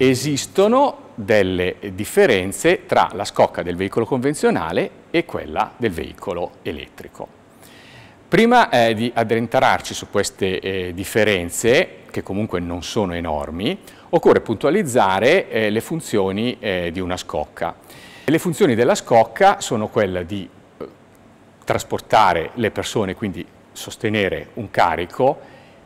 esistono delle differenze tra la scocca del veicolo convenzionale e quella del veicolo elettrico. Prima eh, di addentrarci su queste eh, differenze, che comunque non sono enormi, occorre puntualizzare eh, le funzioni eh, di una scocca. Le funzioni della scocca sono quella di eh, trasportare le persone, quindi sostenere un carico,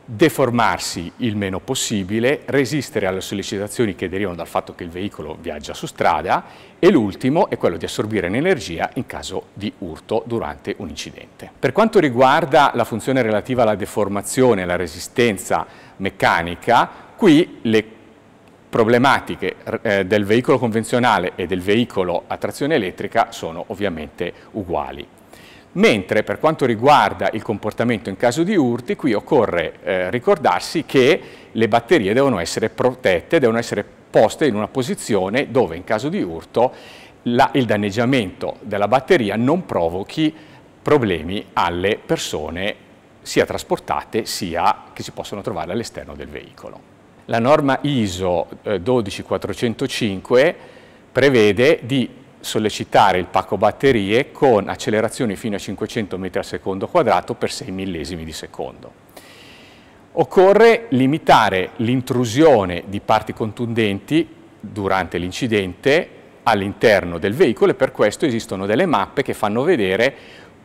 deformarsi il meno possibile, resistere alle sollecitazioni che derivano dal fatto che il veicolo viaggia su strada e l'ultimo è quello di assorbire energia in caso di urto durante un incidente. Per quanto riguarda la funzione relativa alla deformazione e alla resistenza meccanica, qui le problematiche eh, del veicolo convenzionale e del veicolo a trazione elettrica sono ovviamente uguali. Mentre per quanto riguarda il comportamento in caso di urti, qui occorre eh, ricordarsi che le batterie devono essere protette, devono essere poste in una posizione dove in caso di urto la, il danneggiamento della batteria non provochi problemi alle persone sia trasportate sia che si possono trovare all'esterno del veicolo. La norma ISO 12405 eh, prevede di sollecitare il pacco batterie con accelerazioni fino a 500 m al secondo quadrato per 6 millesimi di secondo. Occorre limitare l'intrusione di parti contundenti durante l'incidente all'interno del veicolo e per questo esistono delle mappe che fanno vedere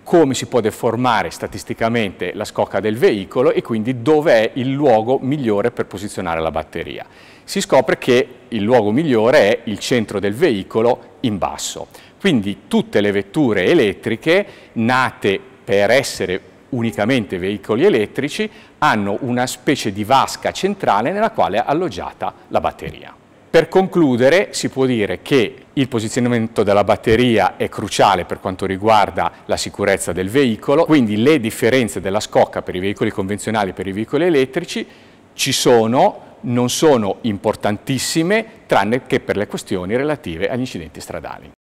come si può deformare statisticamente la scocca del veicolo e quindi dove è il luogo migliore per posizionare la batteria. Si scopre che il luogo migliore è il centro del veicolo in basso. Quindi tutte le vetture elettriche nate per essere unicamente veicoli elettrici hanno una specie di vasca centrale nella quale è alloggiata la batteria. Per concludere si può dire che il posizionamento della batteria è cruciale per quanto riguarda la sicurezza del veicolo, quindi le differenze della scocca per i veicoli convenzionali e per i veicoli elettrici ci sono, non sono importantissime, tranne che per le questioni relative agli incidenti stradali.